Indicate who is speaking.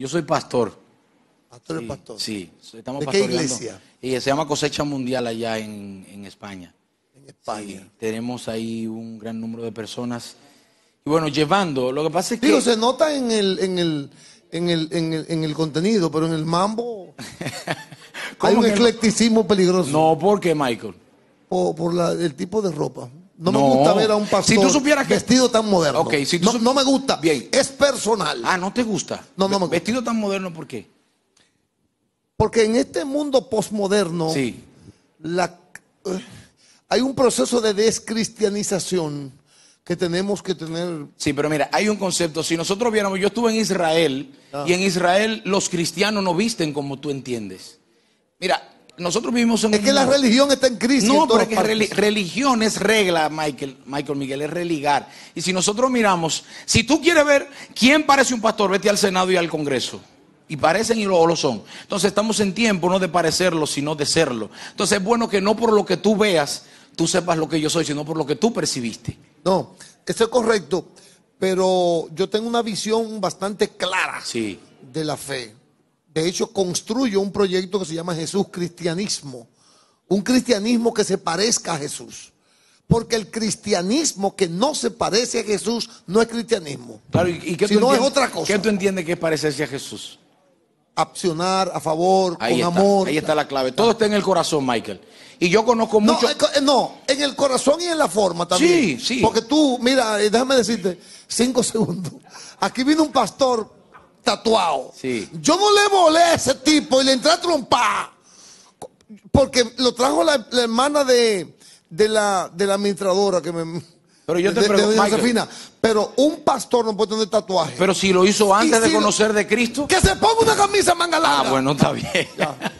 Speaker 1: Yo soy pastor. Pastor pastor. Sí, estamos ¿De qué iglesia? Y se llama Cosecha Mundial allá en, España. En España. tenemos ahí un gran número de personas. Y bueno, llevando, lo que pasa es que... Digo, se nota en el, en el, en
Speaker 2: el, en el, contenido, pero en el mambo
Speaker 1: hay un
Speaker 2: eclecticismo peligroso. No, ¿por qué, Michael? O por la, el tipo de ropa. No, me gusta ver a un pastor vestido tan moderno. si no, me gusta. Bien. Es personal. Ah, ¿no te gusta? No, no me gusta. ¿Vestido tan moderno por qué? Porque en este mundo posmoderno sí. Eh, hay un proceso de descristianización que tenemos que tener.
Speaker 1: Sí, pero mira, hay un concepto. Si nosotros viéramos, yo estuve en Israel ah. y en Israel los cristianos no visten como tú entiendes. Mira, nosotros vivimos en. Es que la religión está en crisis. No, porque religión es regla, Michael, Michael Miguel, es religar. Y si nosotros miramos, si tú quieres ver quién parece un pastor, vete al Senado y al Congreso. Y parecen y lo, lo son. Entonces estamos en tiempo no de parecerlo, sino de serlo. Entonces es bueno que no por lo que tú veas, tú sepas lo que yo soy, sino por lo que tú percibiste. No,
Speaker 2: eso es correcto. Pero yo tengo una visión bastante clara de la fe. De hecho, construyo un proyecto que se llama Jesús Cristianismo. Un cristianismo que se parezca a Jesús. Porque el cristianismo que no
Speaker 1: se parece a Jesús no es cristianismo. Claro, ¿y qué no es otra cosa. ¿Qué tú entiendes que es parecerse a Jesús? accionar a favor, con amor. Ahí está la clave. Todo está en el corazón,
Speaker 2: Michael. Y yo conozco mucho. No, eh, no, en el corazón y en la forma también. Sí, sí. Porque tú, mira, eh, déjame decirte, cinco segundos. Aquí viene un pastor tatuado. Sí. Yo no le volé a ese tipo y le entré a trompar. Porque lo trajo la, hermana de, de, la, de la administradora que me. Pero yo te pregunto, pero un pastor no puede tener tatuaje. Pero si lo hizo antes de conocer
Speaker 1: de Cristo. Que se ponga una camisa manga larga. Ah, bueno, está bien.